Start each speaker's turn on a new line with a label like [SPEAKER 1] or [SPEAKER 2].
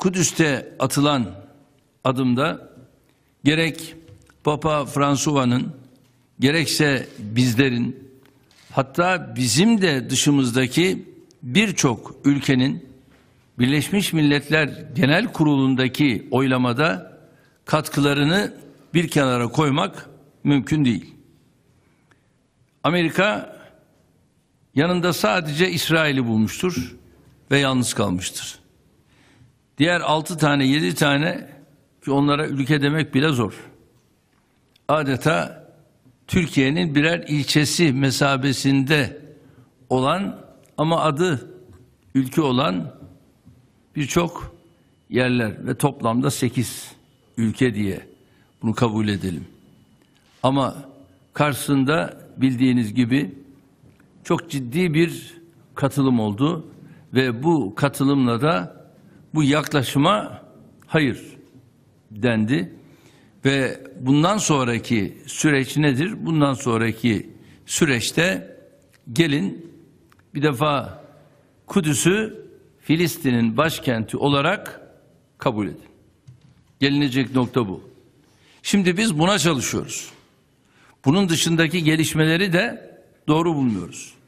[SPEAKER 1] Kudüs'te atılan adımda gerek Papa Fransuva'nın gerekse bizlerin hatta bizim de dışımızdaki birçok ülkenin Birleşmiş Milletler Genel Kurulu'ndaki oylamada katkılarını bir kenara koymak mümkün değil. Amerika yanında sadece İsrail'i bulmuştur ve yalnız kalmıştır. Diğer altı tane, yedi tane ki onlara ülke demek bile zor. Adeta Türkiye'nin birer ilçesi mesabesinde olan ama adı ülke olan birçok yerler ve toplamda sekiz ülke diye bunu kabul edelim. Ama karşısında bildiğiniz gibi çok ciddi bir katılım oldu ve bu katılımla da bu yaklaşıma hayır dendi ve bundan sonraki süreç nedir? Bundan sonraki süreçte gelin bir defa Kudüs'ü Filistin'in başkenti olarak kabul edin. Gelinecek nokta bu. Şimdi biz buna çalışıyoruz. Bunun dışındaki gelişmeleri de doğru bulmuyoruz.